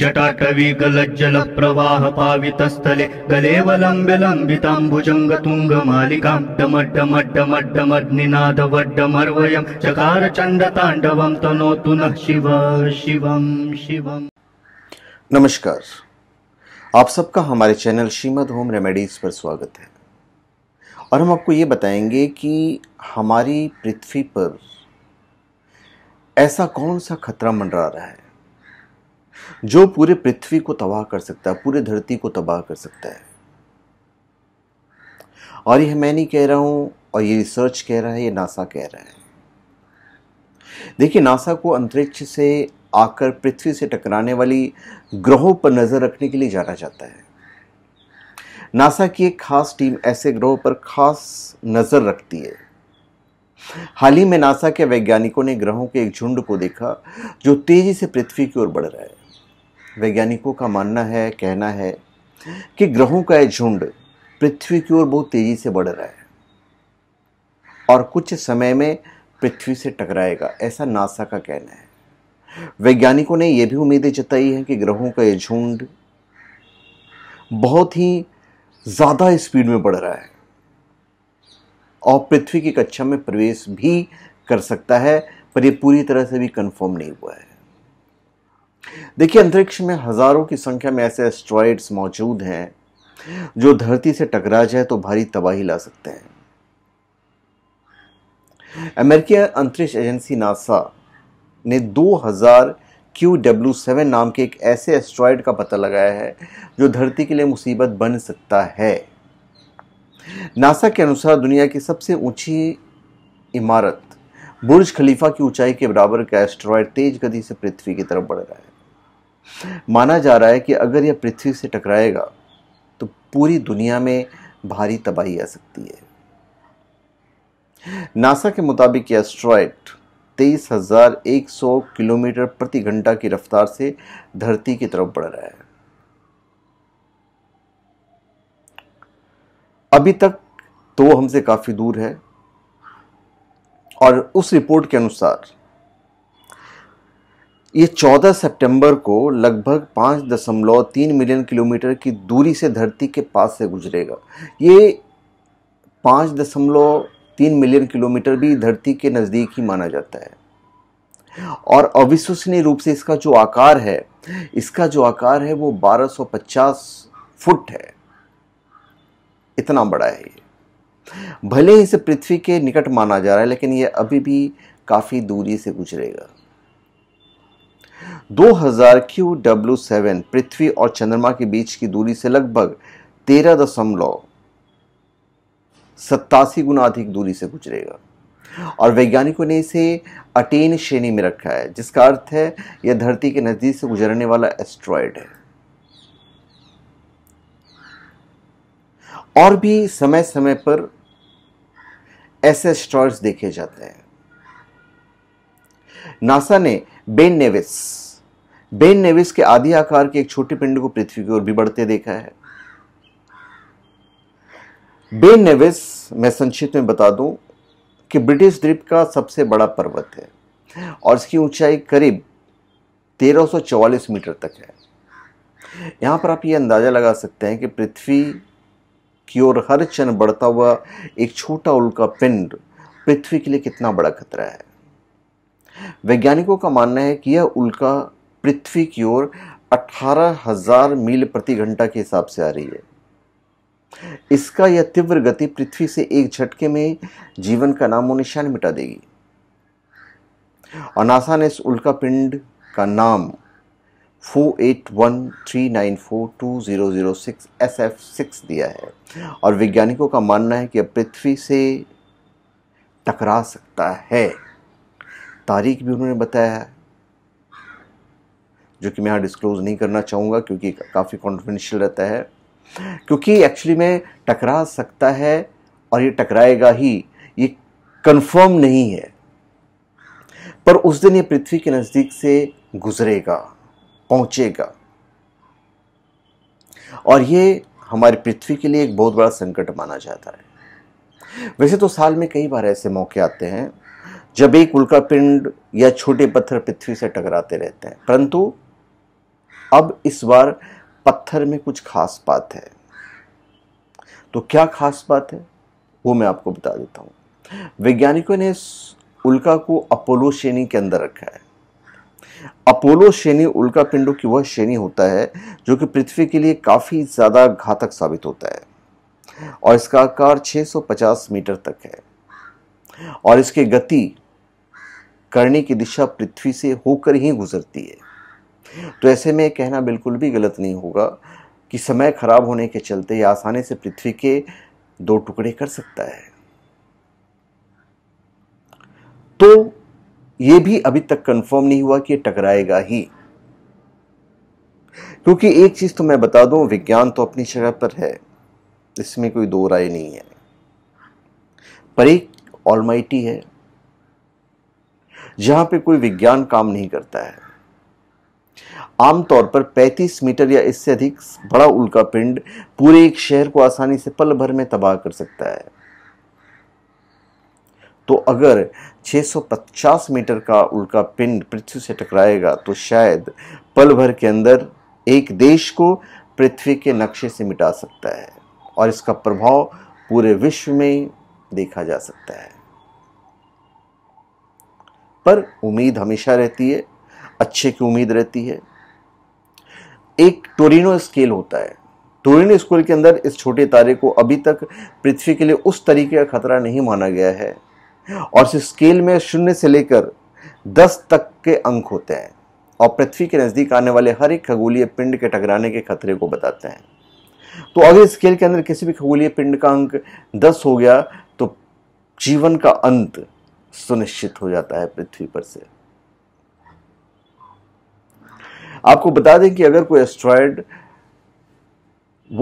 जटाटवी गलज्जल प्रवाह पावित स्थले लंबितांबुजंग तुंग मालिका डमड शिवं शिवम् जटाटवीगलज्जलप्रवाहपावितस्थले चकार चंड चकारचण्डताण्डवं तनो तुन शिव शिवं शिवम् नमस्कार आप सबका हमारे चैनल श्रीमद होम रेमेडीज़ पर स्वागत है और हम आपको ये बताएंगे कि हमारी पृथ्वी पर ऐसा कौन सा खतरा मंडरा रहा है जो पूरे पृथ्वी को तबाह कर सकता है पूरे धरती को तबाह कर सकता है और यह मैं नहीं कह रहा हूं और ये रिसर्च कह रहा है ये नासा कह रहा है देखिए नासा को अंतरिक्ष से आकर पृथ्वी से टकराने वाली ग्रहों पर नज़र रखने के लिए जाना जाता है नासा की एक खास टीम ऐसे ग्रहों पर खास नज़र रखती है हाल ही में नासा के वैज्ञानिकों ने ग्रहों के एक झुंड को देखा जो तेजी से पृथ्वी की ओर बढ़ रहा है वैज्ञानिकों का मानना है कहना है कि ग्रहों का यह झुंड पृथ्वी की ओर बहुत तेजी से बढ़ रहा है और कुछ समय में पृथ्वी से टकराएगा ऐसा नासा का कहना है वैज्ञानिकों ने यह भी उम्मीदें जताई हैं कि ग्रहों का यह झुंड बहुत ही ज़्यादा स्पीड में बढ़ रहा है और पृथ्वी की कक्षा में प्रवेश भी कर सकता है पर यह पूरी तरह से भी कंफर्म नहीं हुआ है देखिए अंतरिक्ष में हजारों की संख्या में ऐसे एस्ट्रॉइड्स मौजूद हैं जो धरती से टकरा जाए तो भारी तबाही ला सकते हैं अमेरिकी अंतरिक्ष एजेंसी नासा ने 2000 क्यू डब्ल्यू सेवन नाम के एक ऐसे एस्ट्रॉयड का पता लगाया है जो धरती के लिए मुसीबत बन सकता है नासा के अनुसार दुनिया की सबसे ऊंची इमारत बुर्ज खलीफा की ऊंचाई के बराबर का एस्ट्रॉयड तेज गति से पृथ्वी की तरफ बढ़ रहा है माना जा रहा है कि अगर यह पृथ्वी से टकराएगा तो पूरी दुनिया में भारी तबाही आ सकती है नासा के मुताबिक यह एस्ट्रॉयड तेईस हजार एक सौ किलोमीटर प्रति घंटा की रफ्तार से धरती की तरफ बढ़ रहा है अभी तक तो हमसे काफ़ी दूर है और उस रिपोर्ट के अनुसार ये 14 सितंबर को लगभग पाँच दशमलव तीन मिलियन किलोमीटर की दूरी से धरती के पास से गुजरेगा ये पाँच दशमलव तीन मिलियन किलोमीटर भी धरती के नज़दीक ही माना जाता है और अविश्वसनीय रूप से इसका जो आकार है इसका जो आकार है वो 1250 फुट है इतना बड़ा है ये भले ही इसे पृथ्वी के निकट माना जा रहा है लेकिन ये अभी भी काफ़ी दूरी से गुजरेगा 2000 क्यू डब्ल्यू सेवन पृथ्वी और चंद्रमा के बीच की दूरी से लगभग तेरह दशमलव सत्तासी गुना अधिक दूरी से गुजरेगा और वैज्ञानिकों ने इसे अटेन श्रेणी में रखा है जिसका अर्थ है यह धरती के नज़दीक से गुजरने वाला एस्ट्रॉयड है और भी समय समय पर ऐसे स्टार्स देखे जाते हैं नासा ने बेन नेविस बेन नेविस के आदि आकार के एक छोटे पिंड को पृथ्वी की ओर भी बढ़ते देखा है बेन नेविस मैं संक्षिप्त में बता दूं कि ब्रिटिश द्वीप का सबसे बड़ा पर्वत है और इसकी ऊंचाई करीब 1344 मीटर तक है यहां पर आप यह अंदाज़ा लगा सकते हैं कि पृथ्वी की ओर हर क्षण बढ़ता हुआ एक छोटा उल्का पिंड पृथ्वी के लिए कितना बड़ा खतरा है वैज्ञानिकों का मानना है कि यह उल्का पृथ्वी की ओर अठारह हजार मील प्रति घंटा के हिसाब से आ रही है इसका यह तीव्र गति पृथ्वी से एक झटके में जीवन का नामो निशान मिटा देगी और नासा ने इस उल्का पिंड का नाम 4813942006 SF6 दिया है और वैज्ञानिकों का मानना है कि अब पृथ्वी से टकरा सकता है तारीख भी उन्होंने बताया है जो कि मैं यहाँ डिस्क्लोज नहीं करना चाहूँगा क्योंकि काफ़ी कॉन्फिडेंशियल रहता है क्योंकि एक्चुअली में टकरा सकता है और ये टकराएगा ही ये कंफर्म नहीं है पर उस दिन ये पृथ्वी के नज़दीक से गुजरेगा पहुंचेगा और ये हमारी पृथ्वी के लिए एक बहुत बड़ा संकट माना जाता है वैसे तो साल में कई बार ऐसे मौके आते हैं जब एक उल्का पिंड या छोटे पत्थर पृथ्वी से टकराते रहते हैं परंतु अब इस बार पत्थर में कुछ खास बात है तो क्या खास बात है वो मैं आपको बता देता हूं वैज्ञानिकों ने इस उल्का को अपोलो श्रेणी के अंदर रखा है अपोलो श्रेणी उल्का पिंडों की वह श्रेणी होता है जो कि पृथ्वी के लिए काफ़ी ज़्यादा घातक साबित होता है और इसका आकार 650 मीटर तक है और इसकी गति करने की दिशा पृथ्वी से होकर ही गुजरती है तो ऐसे में कहना बिल्कुल भी गलत नहीं होगा कि समय खराब होने के चलते यह आसानी से पृथ्वी के दो टुकड़े कर सकता है तो ये भी अभी तक कंफर्म नहीं हुआ कि ये टकराएगा ही क्योंकि एक चीज़ तो मैं बता दूं विज्ञान तो अपनी जगह पर है इसमें कोई दो राय नहीं है पर एक ऑलमाइटी है जहां पे कोई विज्ञान काम नहीं करता है आमतौर पर 35 मीटर या इससे अधिक बड़ा उल्का पिंड पूरे एक शहर को आसानी से पल भर में तबाह कर सकता है तो अगर 650 मीटर का उल्का पिंड पृथ्वी से टकराएगा तो शायद पल भर के अंदर एक देश को पृथ्वी के नक्शे से मिटा सकता है और इसका प्रभाव पूरे विश्व में देखा जा सकता है पर उम्मीद हमेशा रहती है अच्छे की उम्मीद रहती है एक टोरिनो स्केल होता है टोरिनो स्केल के अंदर इस छोटे तारे को अभी तक पृथ्वी के लिए उस तरीके का खतरा नहीं माना गया है और इस स्केल में शून्य से लेकर दस तक के अंक होते हैं और पृथ्वी के नज़दीक आने वाले हर एक खगोलीय पिंड के टकराने के खतरे को बताते हैं तो अगर स्केल के अंदर किसी भी खगोलीय पिंड का अंक दस हो गया तो जीवन का अंत सुनिश्चित हो जाता है पृथ्वी पर से आपको बता दें कि अगर कोई एस्ट्रॉयड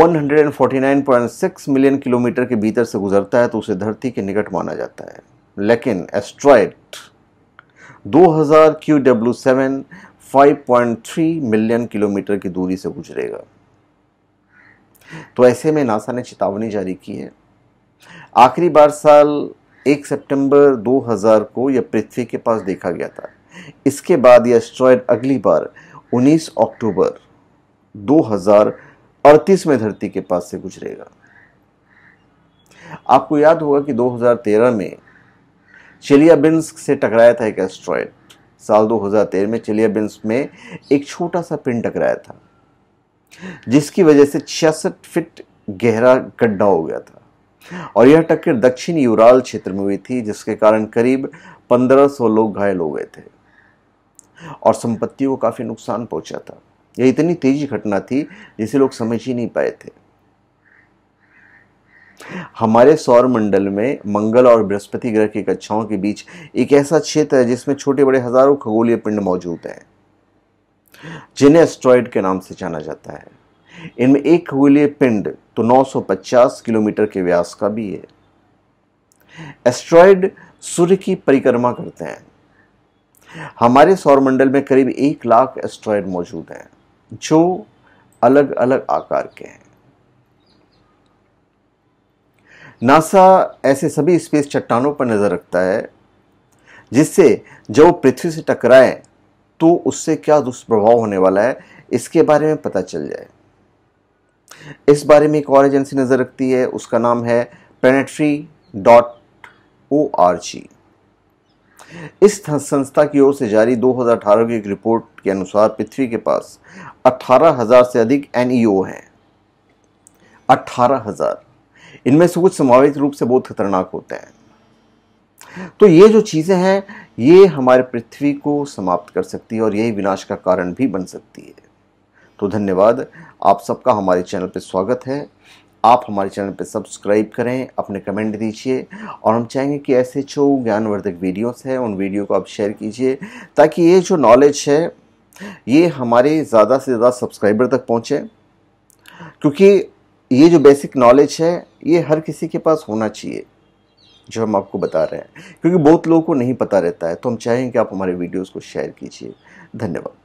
149.6 मिलियन किलोमीटर के भीतर से गुजरता है तो उसे धरती के निकट माना जाता है लेकिन एस्ट्रॉइड 2000 QW7 5.3 मिलियन किलोमीटर की दूरी से गुजरेगा तो ऐसे में नासा ने चेतावनी जारी की है आखिरी बार साल 1 सितंबर 2000 को यह पृथ्वी के पास देखा गया था इसके बाद यह एस्ट्रॉयड अगली बार 19 अक्टूबर 2038 में धरती के पास से गुजरेगा आपको याद होगा कि 2013 में चेलियाबिंस्क से टकराया था एक एस्ट्रॉयड साल 2013 में चेलियाबिंस्क में एक छोटा सा पिन टकराया था जिसकी वजह से छियासठ फिट गहरा गड्ढा हो गया था और यह टक्कर दक्षिण यूराल क्षेत्र में हुई थी जिसके कारण करीब 1500 लोग घायल हो गए थे और संपत्ति को काफ़ी नुकसान पहुंचा था यह इतनी तेजी घटना थी जिसे लोग समझ ही नहीं पाए थे हमारे सौर मंडल में मंगल और बृहस्पति ग्रह की कक्षाओं के बीच एक ऐसा क्षेत्र है जिसमें छोटे बड़े हजारों खगोलीय पिंड मौजूद हैं जिन्हें एस्ट्रॉइड के नाम से जाना जाता है इनमें एक खगोलीय पिंड तो 950 किलोमीटर के व्यास का भी है एस्ट्रॉयड सूर्य की परिक्रमा करते हैं हमारे सौरमंडल में करीब एक लाख एस्ट्रॉयड मौजूद हैं जो अलग अलग आकार के हैं नासा ऐसे सभी स्पेस चट्टानों पर नज़र रखता है जिससे जब वो पृथ्वी से टकराए तो उससे क्या दुष्प्रभाव होने वाला है इसके बारे में पता चल जाए इस बारे में एक और एजेंसी नज़र रखती है उसका नाम है पेनेट्री डॉट ओ आर जी इस संस्था की ओर से जारी 2018 की एक रिपोर्ट के अनुसार पृथ्वी के पास 18,000 से अधिक एनईओ हैं 18,000 इनमें से कुछ स्वाभाविक रूप से बहुत खतरनाक होते हैं तो ये जो चीज़ें हैं ये हमारे पृथ्वी को समाप्त कर सकती है और यही विनाश का कारण भी बन सकती है तो धन्यवाद आप सबका हमारे चैनल पर स्वागत है आप हमारे चैनल पर सब्सक्राइब करें अपने कमेंट दीजिए और हम चाहेंगे कि ऐसे जो ज्ञानवर्धक वीडियोस हैं उन वीडियो को आप शेयर कीजिए ताकि ये जो नॉलेज है ये हमारे ज़्यादा से ज़्यादा सब्सक्राइबर तक पहुँचे क्योंकि ये जो बेसिक नॉलेज है ये हर किसी के पास होना चाहिए जो हम आपको बता रहे हैं क्योंकि बहुत लोगों को नहीं पता रहता है तो हम चाहेंगे कि आप हमारे वीडियोज़ को शेयर कीजिए धन्यवाद